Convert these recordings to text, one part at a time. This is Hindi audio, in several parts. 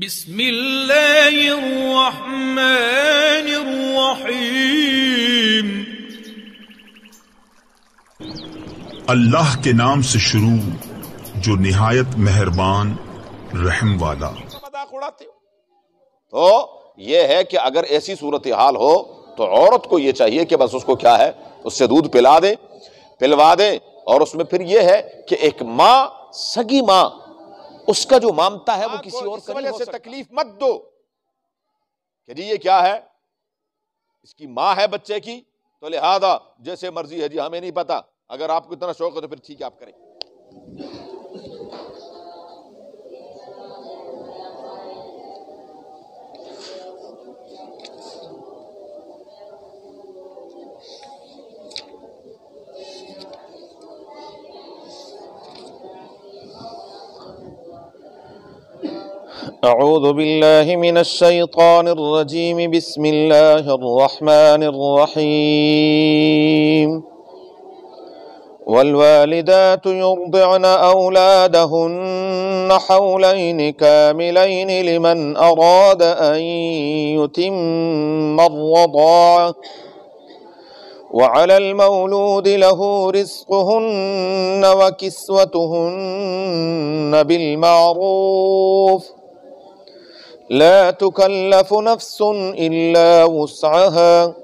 بسم الله الرحمن الرحيم अल्लाह के नाम से शुरू जो निहायत मेहरबान रहम वाला मजाक उड़ाते हो तो यह है कि अगर ऐसी सूरत हाल हो तो औरत को यह चाहिए कि बस उसको क्या है उससे दूध पिला दे पिलवा दे और उसमें फिर यह है कि एक माँ सगी माँ उसका जो मामता है वो किसी और का से तकलीफ मत दो जी ये क्या है इसकी माँ है बच्चे की तो लिहाजा जैसे मर्जी है जी हमें नहीं पता अगर आपको इतना शौक है तो फिर ठीक है आप करें أعوذ بالله من الشيطان الرجيم بسم الله الرحمن الرحيم والوالدات يرضعن أولادهن حولين كاملين لمن أراد أن يتم الرضاعة وعلى المولود له رزقهن وكسوتهن بالمعروف ۖ لا تكلف نفس الا وسعها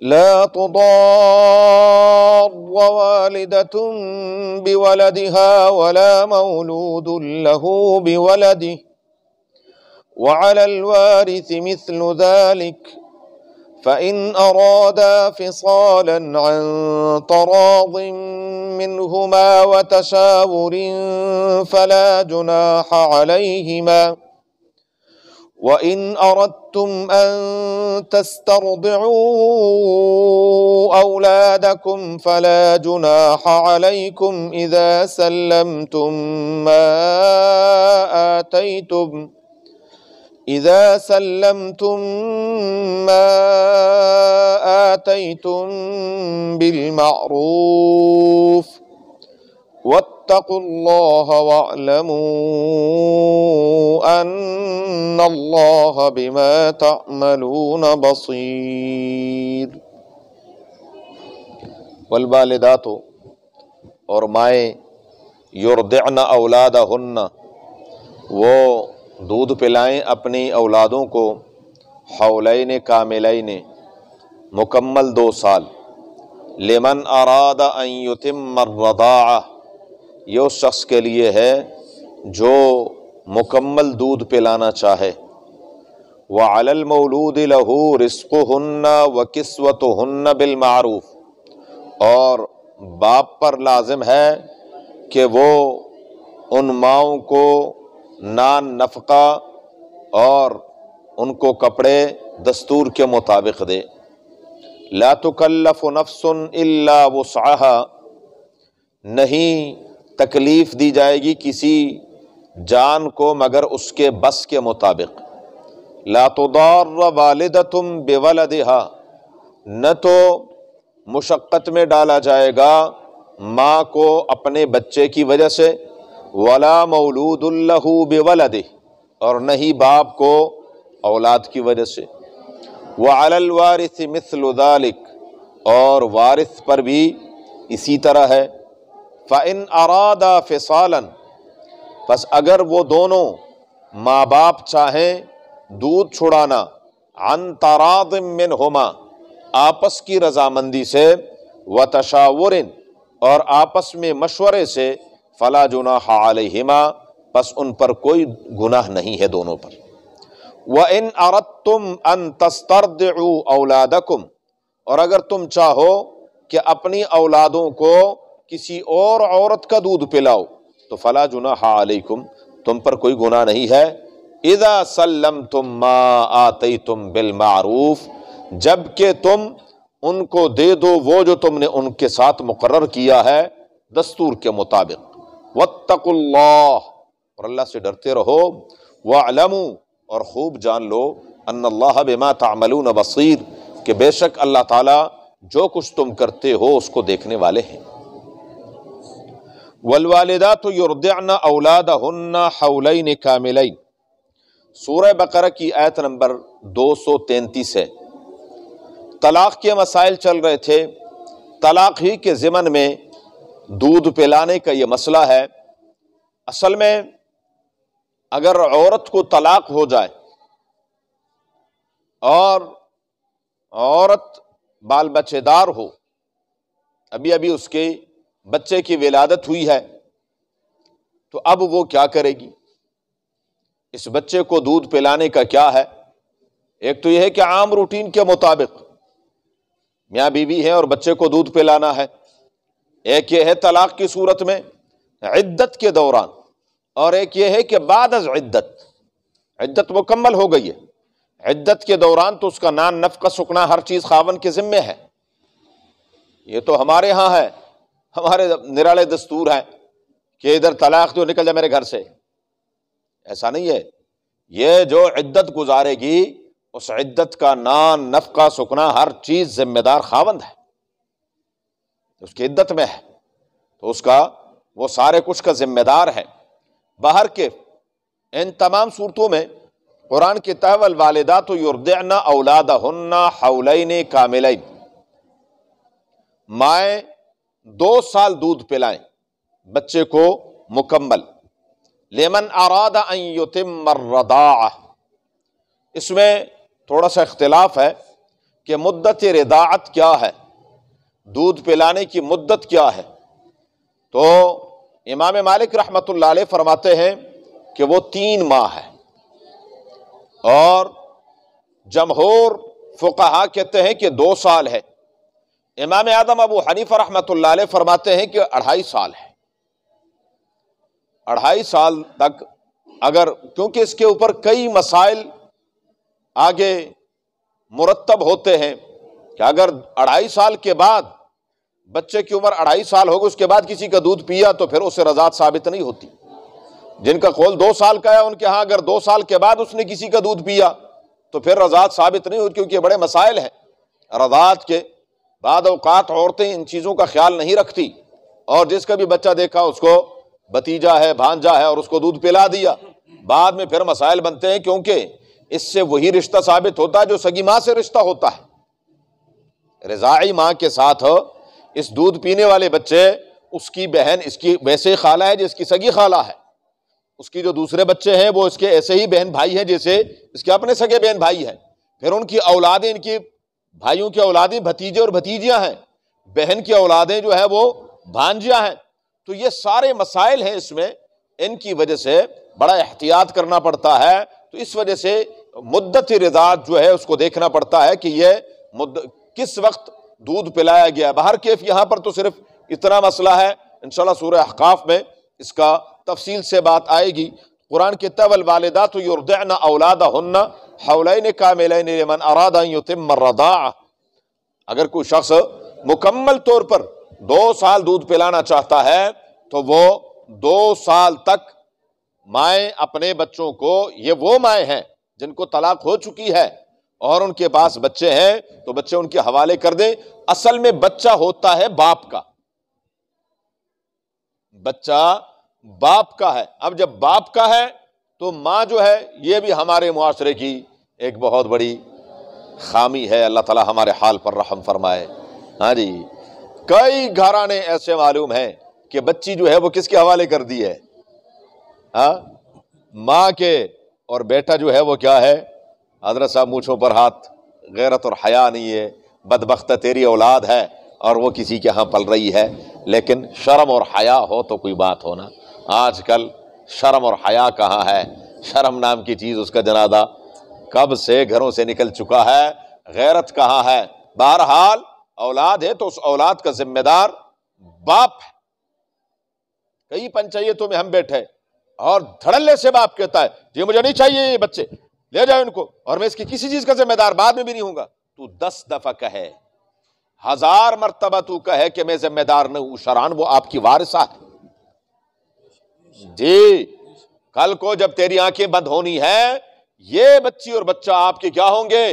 لا تضار والده بولدها ولا مولود له بولده وعلى الوارث مثل ذلك فان ارادا فصالا عن تراض منهما وتشاور فلا جناح عليهما وإن أردتم أن تسترضعوا أولادكم فلا جناح عليكم إذا سلمتم ما آتيتم إذا سلمتم ما آتيتم بالمعروف واتقوا الله واعلموا أن الله بما تعملون بصير والوالدات और माएँ युर्दन औलाद हन्ना वो दूध पिलाएं अपनी औलादों को हौलैन कामिलैन मुकम्मल दो साल लेमन आरादा अयुतिम रदा ये उस शख्स के लिए है जो मुकम्मल दूध पिलाना चाहे वह अलल मौलूद लहू रिस्क हन्ना व किस्वत हन्ना बिलमारूफ और बाप पर लाजिम है कि वो उन माओ को नान नफका और उनको कपड़े दस्तूर के मुताबिक दे लातुकल्लफ़ नफसन अल्ला वसा नहीं तकलीफ़ दी जाएगी किसी जान को मगर उसके बस के मुताबिक लातदार वालद तुम बेवल न तो मुशक्क़त में डाला जाएगा माँ को अपने बच्चे की वजह से वला मौलूदुल्लहू बेवल और न ही बाप को औलाद की वजह से वारस मिसलदालिक और वारिस पर भी इसी तरह है फ़ाइन अरादा फ़िसालन बस अगर वो दोनों माँ बाप चाहें दूध छुड़ाना अन तराद मिन होमा आपस की रजामंदी से व तशावरिन और आपस में मशवरे से फ़ला जुना हाल हिमा बस उन पर कोई गुनाह नहीं है दोनों पर व इन अरत तुम अन तस्तर्द औलादकुम और अगर तुम चाहो कि अपनी औलादों को किसी और औरत का दूध पिलाओ तो फला जुना हाकुम तुम पर कोई गुना नहीं है इदा सल्लम तुम मा आते तुम बिल मारूफ जबकि तुम उनको दे दो वो जो तुमने उनके साथ मुकर किया है दस्तूर के मुताबिक वत्तकुल्लाह और अल्लाह से डरते रहो वलमू और खूब जान लो अल्लाह बेमा तमल बसीर के बेशक अल्लाह ताला जो कुछ तुम करते हो उसको देखने वाले हैं वलवालदा तो युरदाना औलाद हन्ना हौलिन कामिलैन सूर बकर की आयत नंबर दो सौ तैंतीस है तलाक़ के मसाइल चल रहे थे तलाक़ ही के जिमन में दूध पिलाने का ये मसला है असल में अगर औरत को तलाक़ हो जाए और औरत बाल बच्चेदार हो अभी अभी उसके बच्चे की विलादत हुई है तो अब वो क्या करेगी इस बच्चे को दूध पिलाने का क्या है एक तो यह है कि आम रूटीन के मुताबिक मियाँ बीवी है और बच्चे को दूध पिलाना है एक ये है तलाक की सूरत में इद्दत के दौरान और एक ये है कि बाद अज इद्दत इद्दत मुकम्मल हो गई है इद्दत के दौरान तो उसका नान नफका सुखना सुकना हर चीज़ खावन के ज़िम्मे है ये तो हमारे यहां है हमारे निराले दस्तूर हैं कि इधर तलाक तो निकल जाए मेरे घर से ऐसा नहीं है ये जो इद्दत गुजारेगी उस इद्दत का नान नफका सुकना हर चीज़ जिम्मेदार खावंद है उसकी इद्दत में है तो उसका वो सारे कुछ का जिम्मेदार है बाहर के इन तमाम सूरतों में कुरान के तहवल वालदा तो युरदाना औलादा हन्ना हौलैन कामिल माए दो साल दूध पिलाएं बच्चे को मुकम्मल लेमन आरादा रदा इसमें थोड़ा सा इख्तलाफ है कि मुद्दत रदात क्या है दूध पिलाने की मुद्दत क्या है तो इमाम मालिक रहमत फरमाते हैं कि वो तीन माह है और जमहूर फ़ुकाहा कहते हैं कि दो साल है इमाम आदम अबू हनीफ रहमत फरमाते हैं कि अढ़ाई साल है अढ़ाई साल तक अगर क्योंकि इसके ऊपर कई मसाइल आगे मुरतब होते हैं कि अगर अढ़ाई साल के बाद बच्चे की उम्र अढ़ाई साल होगी उसके बाद किसी का दूध पिया तो फिर उससे रजात साबित नहीं होती जिनका खोल दो साल का है उनके यहाँ अगर दो साल के बाद उसने किसी का दूध पिया तो फिर रजात साबित नहीं होती क्योंकि बड़े मसाइल हैं रजात के बाद अवकात औरतें इन चीज़ों का ख्याल नहीं रखती और जिसका भी बच्चा देखा उसको भतीजा है भांजा है और उसको दूध पिला दिया बाद में फिर मसाइल बनते हैं क्योंकि इससे वही रिश्ता साबित होता है जो सगी माँ से रिश्ता होता है रज़ाई माँ के साथ इस दूध पीने वाले बच्चे उसकी बहन इसकी वैसे खाला है जिसकी सगी खाला है उसकी जो दूसरे बच्चे हैं वो इसके ऐसे ही बहन भाई हैं जैसे इसके अपने सगे बहन भाई हैं फिर उनकी औलादें इनकी भाइयों की औलादें भतीजे और भतीजियां हैं बहन की औलादें जो है वो भांजियां हैं तो ये सारे मसाइल हैं इसमें इनकी वजह से बड़ा एहतियात करना पड़ता है तो इस वजह से मुद्दत रिजात जो है उसको देखना पड़ता है कि ये मुद्द किस वक्त दूध पिलाया गया बाहर केफ यहाँ पर तो सिर्फ इतना मसला है इन सूर्य अहकाफ में इसका तफसील से बात आएगी कुरान के तवल वलवालदा तो युरदैन औलादा हन्ना हौलैन कामिलैन लिमन अरादा युतिम रदा अगर कोई शख्स मुकम्मल तौर पर दो साल दूध पिलाना चाहता है तो वो दो साल तक माए अपने बच्चों को ये वो माए हैं जिनको तलाक हो चुकी है और उनके पास बच्चे हैं तो बच्चे उनके हवाले कर दें असल में बच्चा होता है बाप का बच्चा बाप का है अब जब बाप का है तो माँ जो है ये भी हमारे माशरे की एक बहुत बड़ी खामी है अल्लाह ताला हमारे हाल पर रहम फरमाए हाँ जी कई घराने ऐसे मालूम हैं कि बच्ची जो है वो किसके हवाले कर दी है हाँ माँ के और बेटा जो है वो क्या है हजरत साहब मूछों पर हाथ गैरत और हया नहीं है बदबخت तेरी औलाद है और वो किसी के यहाँ पल रही है लेकिन शर्म और हया हो तो कोई बात हो ना आजकल शर्म और हया कहाँ है शर्म नाम की चीज़ उसका जनादा कब से घरों से निकल चुका है गैरत कहाँ है बहरहाल औलाद है तो उस औलाद का जिम्मेदार बाप है कई पंचायतों में हम बैठे और धड़ल्ले से बाप कहता है ये मुझे नहीं चाहिए ये बच्चे ले जाओ इनको और मैं इसकी किसी चीज़ का जिम्मेदार बाद में भी नहीं हूंगा तू दस दफ़ा कहे हजार मरतबा तू कहे कि मैं जिम्मेदार नहीं हूँ शरान वो आपकी वारिसा है जी कल को जब तेरी आंखें बंद होनी है ये बच्ची और बच्चा आपके क्या होंगे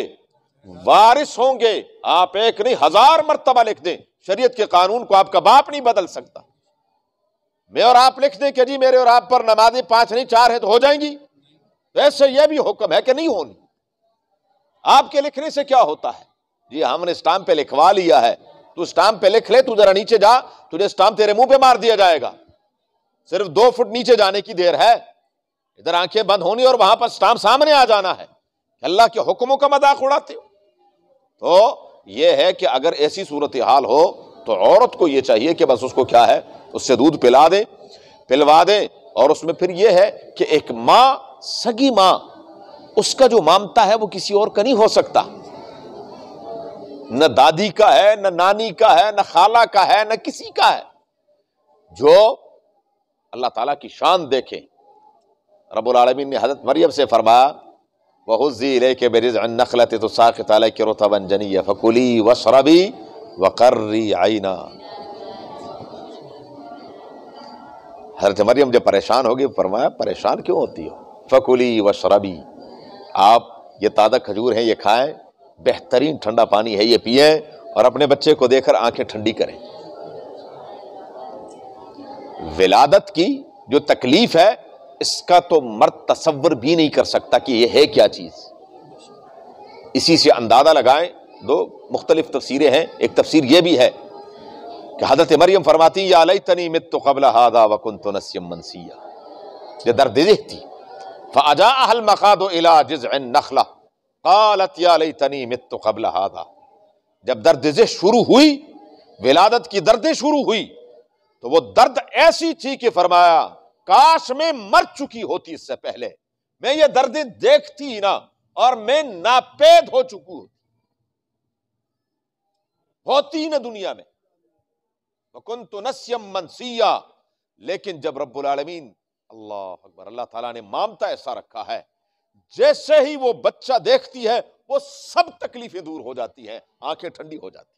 वारिस होंगे आप एक नहीं हजार मरतबा लिख दें शरीयत के कानून को आपका बाप नहीं बदल सकता मैं और आप लिख दें कि जी मेरे और आप पर नमाजें पांच नहीं चार है तो हो जाएंगी तो ऐसे यह भी हुक्म है कि नहीं होनी आपके लिखने से क्या होता है जी हमने स्टाम्प पे लिखवा लिया है तू स्टाम्प पे लिख ले तू जरा नीचे जा तुझे स्टाम्प तेरे मुंह पे मार दिया जाएगा सिर्फ दो फुट नीचे जाने की देर है इधर आंखें बंद होनी और वहां पर स्टाम सामने आ जाना है अल्लाह के हुक्मों का मजाक उड़ाते हो तो यह है कि अगर ऐसी सूरत हाल हो तो औरत को यह चाहिए कि बस उसको क्या है उससे दूध पिला दें पिलवा दें और उसमें फिर यह है कि एक माँ सगी माँ उसका जो मामता है वो किसी और का नहीं हो सकता न दादी का है न नानी का है न खाला का है न किसी का है जो अल्लाह ताला की शान देखें रबालमीन ने हजरत मरियम से फरमाया वह ले के बेरिज नखलत तो साखित के रोतवन जनी फ़कुली व शरबी व कर्री आईना हजरत मरियम जब परेशान होगी फरमाया परेशान क्यों होती हो फ़कुली व शरबी आप ये ताज़ा खजूर हैं ये खाएं बेहतरीन ठंडा पानी है ये पिए और अपने बच्चे को देखकर आंखें ठंडी करें विलादत की जो तकलीफ है इसका तो मर्द तस्वर भी नहीं कर सकता कि यह है क्या चीज़ इसी से अंदाज़ा लगाएं दो मुख्तलिफ तफसीरें हैं एक तफसीर यह भी है कि हजरत मरियम फरमाती या अलई तनी मित तो कबला हादा वकुन तो नस्यम मनसिया ये दर्द दिह फ़ाजा अहल मकाद इला जिज नखला कालत या अलई तनी मित तो कबला हादा जब दर्द शुरू हुई विलादत की दर्दें शुरू हुई तो वो दर्द ऐसी थी कि फरमाया काश में मर चुकी होती इससे पहले मैं ये दर्द देखती ही ना और मैं नापेद हो चुकी होती होती ही ना दुनिया में वकुन तो नस्यम मनसिया लेकिन जब रब्बुल आलमीन अल्लाह अकबर अल्लाह ताला ने मामता ऐसा रखा है जैसे ही वो बच्चा देखती है वो सब तकलीफें दूर हो जाती हैं आंखें ठंडी हो जाती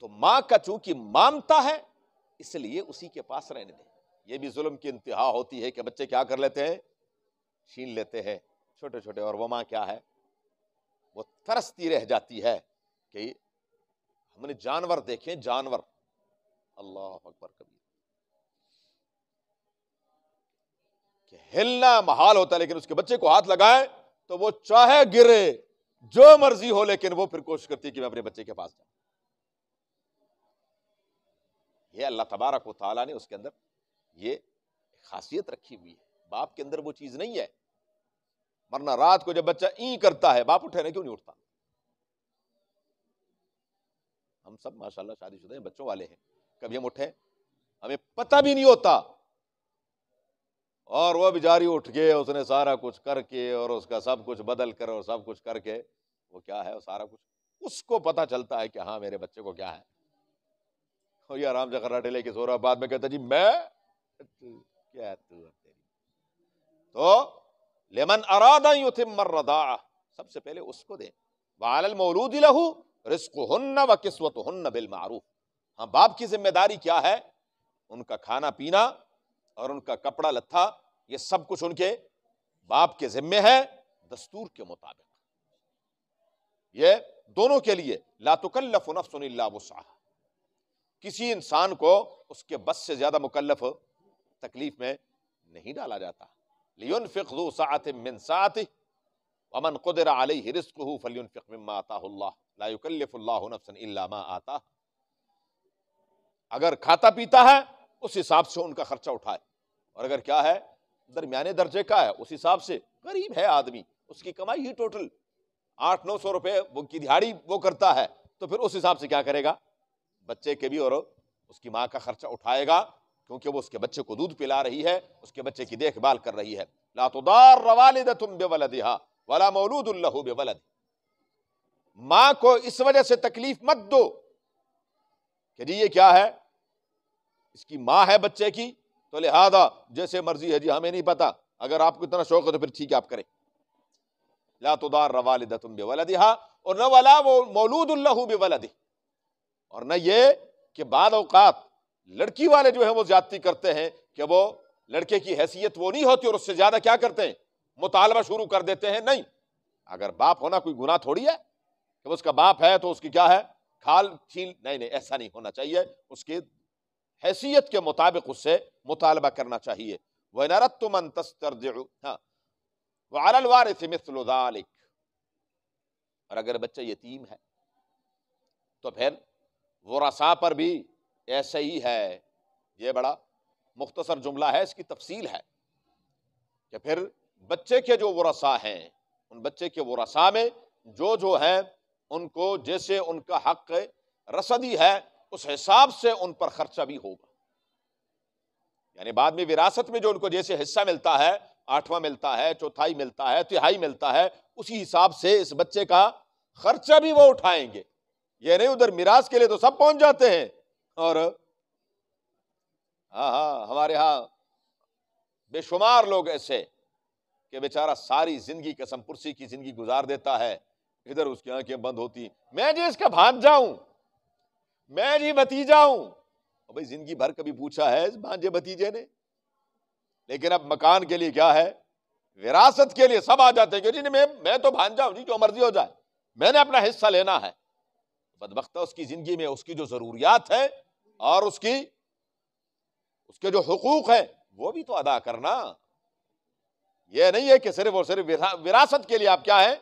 तो मां का चूंकि मामता है इसलिए उसी के पास रहने दे ये भी जुल्म की इंतहा होती है कि बच्चे क्या कर लेते हैं छीन लेते हैं छोटे छोटे और वो माँ क्या है वो तरसती रह जाती है कि हमने जानवर देखे जानवर अल्लाह अकबर कबीर कि हिलना महाल होता है लेकिन उसके बच्चे को हाथ लगाए तो वो चाहे गिरे जो मर्जी हो लेकिन वो फिर कोशिश करती है कि मैं अपने बच्चे के पास जाऊं ये अल्लाह तबारक व ताली ने उसके अंदर ये खासियत रखी हुई है बाप के अंदर वो चीज़ नहीं है वरना रात को जब बच्चा ई करता है बाप उठे ना क्यों नहीं उठता हम सब माशाल्लाह शादीशुदा हैं बच्चों वाले हैं कभी हम उठे हमें पता भी नहीं होता और वो बिचारी उठ के उसने सारा कुछ करके और उसका सब कुछ बदल कर और सब कुछ करके वो क्या है वो सारा कुछ उसको पता चलता है कि हाँ मेरे बच्चे को क्या है और ये आराम से खराटे लेके सो रहा बाद में कहता जी मैं क्या तू तो लेमन अरादा यू थे मर्रदा सबसे पहले उसको दे वाल मौलूद लहू रिस्क हन्न व किस्वत हन्न बिल मारूफ हाँ बाप की जिम्मेदारी क्या है उनका खाना पीना और उनका कपड़ा लत्था ये सब कुछ उनके बाप के जिम्मे है दस्तूर के मुताबिक ये दोनों के लिए लातुकल्लफ नफ्स वसाहा किसी इंसान को उसके बस से ज्यादा मुकलफ तकलीफ में नहीं डाला जाता लियन फ़िकू सात मिन सात अमन कुदर आलि रिस्क हो फलियन फ़िकमा आता अगर खाता पीता है उस हिसाब से उनका खर्चा उठाए और अगर क्या है दरमियाने दर्जे का है उस हिसाब से गरीब है आदमी उसकी कमाई ही टोटल आठ नौ सौ रुपये वो की दिहाड़ी वो करता है तो फिर उस हिसाब से क्या करेगा बच्चे के भी और उसकी माँ का खर्चा उठाएगा क्योंकि वो उसके बच्चे को दूध पिला रही है उसके बच्चे की देखभाल कर रही है लातुदार तुम बेवलदिहा वला मौलूदुल्लहु बेवलद माँ को इस वजह से तकलीफ मत दो कि जी ये क्या है इसकी माँ है बच्चे की तो लिहाजा जैसे मर्जी है जी हमें नहीं पता अगर आपको इतना शौक है तो फिर ठीक है आप करें लातुदार रवाल तुम बेवलदिहा और न वाला वो वला मौलूदुल्लहु दी और न ये कि बाद अवकात लड़की वाले जो है वो ज्यादती करते हैं कि वो लड़के की हैसियत वो नहीं होती और उससे ज्यादा क्या करते हैं मुतालबा शुरू कर देते हैं नहीं अगर बाप होना कोई गुना थोड़ी है कि उसका बाप है तो उसकी क्या है खाल छील नहीं नहीं ऐसा नहीं होना चाहिए उसकी हैसियत के मुताबिक उससे मुतालबा करना चाहिए वह नरत तस्तर हाँ। और अगर बच्चा यतीम है तो फिर वो रसा पर भी ऐसे ही है ये बड़ा मुख्तसर जुमला है इसकी तफसील है कि फिर बच्चे के जो वो रसा हैं उन बच्चे के वो रसा में जो जो हैं उनको जैसे उनका हक रसदी है उस हिसाब से उन पर खर्चा भी होगा यानी बाद में विरासत में जो उनको जैसे हिस्सा मिलता है आठवां मिलता है चौथाई मिलता है तिहाई मिलता है उसी हिसाब से इस बच्चे का खर्चा भी वो उठाएंगे ये नहीं उधर मिराज के लिए तो सब पहुंच जाते हैं और हाँ हाँ हमारे यहां बेशुमार लोग ऐसे कि बेचारा सारी जिंदगी कसम पुरसी की जिंदगी गुजार देता है इधर उसकी आंखें बंद होती मैं जी इसका भाग जाऊं मैं जी भतीजा हूं भाई जिंदगी भर कभी पूछा है भांजे भतीजे ने लेकिन अब मकान के लिए क्या है विरासत के लिए सब आ जाते हैं क्योंकि मैं मैं तो भांजा हूं जी जो मर्जी हो जाए मैंने अपना हिस्सा लेना है है उसकी ज़िंदगी में उसकी जो ज़रूरियात है और उसकी उसके जो हकूक़ है वो भी तो अदा करना यह नहीं है कि सिर्फ और सिर्फ विरासत के लिए आप क्या है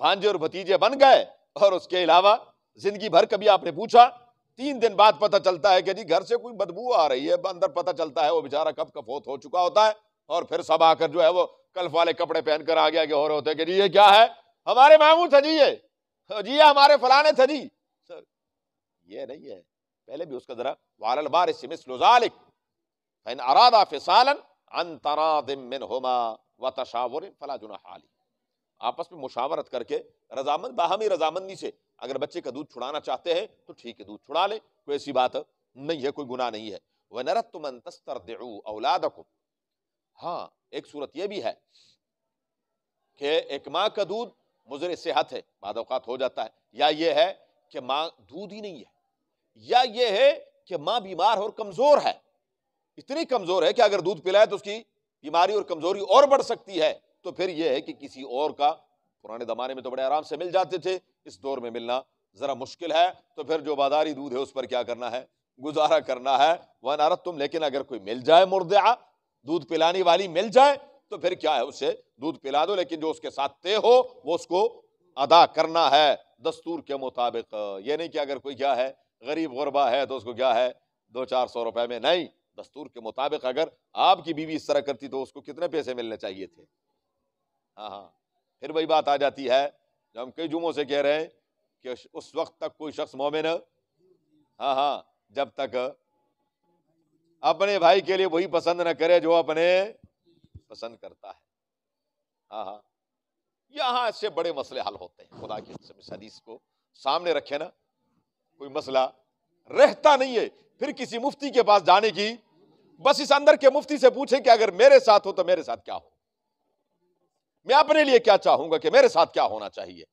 भांजे और भतीजे बन गए और उसके अलावा जिंदगी भर कभी आपने पूछा तीन दिन बाद पता चलता है कि जी घर से कोई बदबू आ रही है अंदर पता चलता है वो बेचारा कब कफोत हो चुका होता है और फिर सब आकर जो है वो कल्फ वाले कपड़े पहनकर आ गया कि हो रहे होते कि जी ये क्या है हमारे मामू था जी ये जी ये हमारे फलाने थे जी ये नहीं है पहले भी उसका जरा वाल बारिश अरादा फिसालन होमा व तशावर फला जुना हाली आपस में मुशावरत करके रजामंद बाहमी रजामंदी से अगर बच्चे का दूध छुड़ाना चाहते हैं तो ठीक है दूध छुड़ा ले कोई ऐसी बात नहीं है कोई गुना नहीं है वह नरत तुम तस्तर औलाद हाँ एक सूरत यह भी है कि एक माँ का दूध मुजर सेहत है बाद हो जाता है या ये है कि माँ दूध ही नहीं है या ये है कि माँ बीमार और कमज़ोर है इतनी कमज़ोर है कि अगर दूध पिलाए तो उसकी बीमारी और कमज़ोरी और बढ़ सकती है तो फिर यह है कि किसी और का पुराने ज़माने में तो बड़े आराम से मिल जाते थे इस दौर में मिलना ज़रा मुश्किल है तो फिर जो बाजारी दूध है उस पर क्या करना है गुजारा करना है वह नारत तुम लेकिन अगर कोई मिल जाए मुर्दा दूध पिलाने वाली मिल जाए तो फिर क्या है उसे दूध पिला दो लेकिन जो उसके साथ तय हो वो उसको अदा करना है दस्तूर के मुताबिक ये नहीं कि अगर कोई क्या है गरीब गुरबा है तो उसको क्या है दो चार सौ रुपए में नहीं दस्तूर के मुताबिक अगर आपकी बीवी इस तरह करती तो उसको कितने पैसे मिलने चाहिए थे हाँ हाँ फिर वही बात आ जाती है जो हम कई जुमों से कह रहे हैं कि उस वक्त तक कोई शख्स मोमिन हाँ हाँ जब तक अपने भाई के लिए वही पसंद ना करे जो अपने पसंद करता है हाँ हाँ यहाँ ऐसे बड़े मसले हल होते हैं खुदा के हदीस को सामने रखे ना कोई मसला रहता नहीं है फिर किसी मुफ्ती के पास जाने की बस इस अंदर के मुफ्ती से पूछे कि अगर मेरे साथ हो तो मेरे साथ क्या हो मैं अपने लिए क्या चाहूंगा कि मेरे साथ क्या होना चाहिए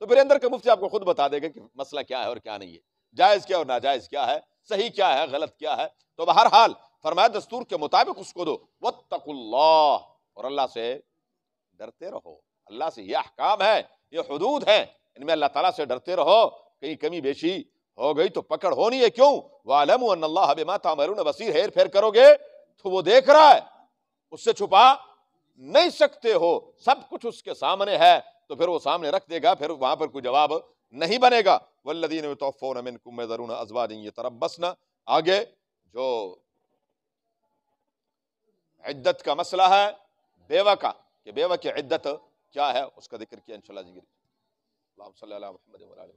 तो फिर अंदर के मुफ्ती आपको खुद बता देगा कि मसला क्या है और क्या नहीं है जायज क्या और नाजायज क्या है सही क्या है गलत क्या है तो हर हाल फरमाया दस्तूर के मुताबिक उसको दो वतकुल्लाह और अल्लाह से डरते रहो अल्लाह से यह अहकाम है ये हदूद है इनमें अल्लाह ताला से डरते रहो कहीं कमी बेशी हो गई तो पकड़ होनी है क्यों वालमा तामरून बसीर हेर फेर करोगे तो वो देख रहा है उससे छुपा नहीं सकते हो सब कुछ उसके सामने है तो फिर वो सामने रख देगा फिर वहां पर कोई जवाब नहीं बनेगा वल्लदीन आगे जो इद्दत का मसला है बेवा का कि बेवा की इद्दत क्या है उसका जिक्र किया इंशाल्लाह जिक्र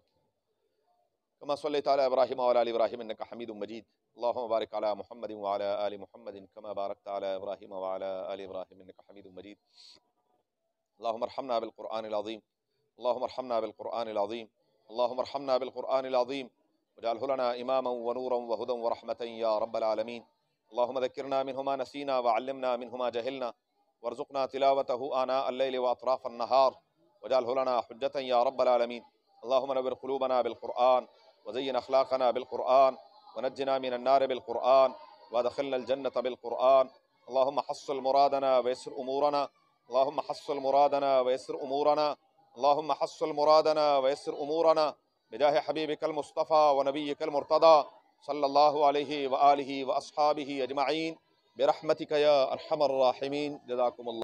كما صليت على إبراهيم وعلى آل إبراهيم إنك حميد مجيد اللهم بارك على محمد وعلى آل محمد كما باركت على إبراهيم وعلى آل إبراهيم إنك حميد مجيد اللهم ارحمنا بالقرآن العظيم اللهم ارحمنا بالقرآن العظيم اللهم ارحمنا بالقرآن العظيم واجعله لنا إماما ونورا وهدى ورحمة يا رب العالمين اللهم ذكرنا منهما نسينا وعلمنا منهما جهلنا وارزقنا تلاوته آناء الليل وأطراف النهار واجعله لنا حجة يا رب العالمين اللهم نور قلوبنا بالقرآن وزين أخلاقنا بالقرآن ونجنا من النار بالقرآن وادخلنا الجنة بالقرآن اللهم حصل مرادنا ويسر أمورنا اللهم حصل مرادنا ويسر أمورنا اللهم حصل مرادنا ويسر أمورنا بجاه حبيبك المصطفى ونبيك المرتضى صلى الله عليه وآله وأصحابه أجمعين برحمتك يا أرحم الراحمين جزاكم الله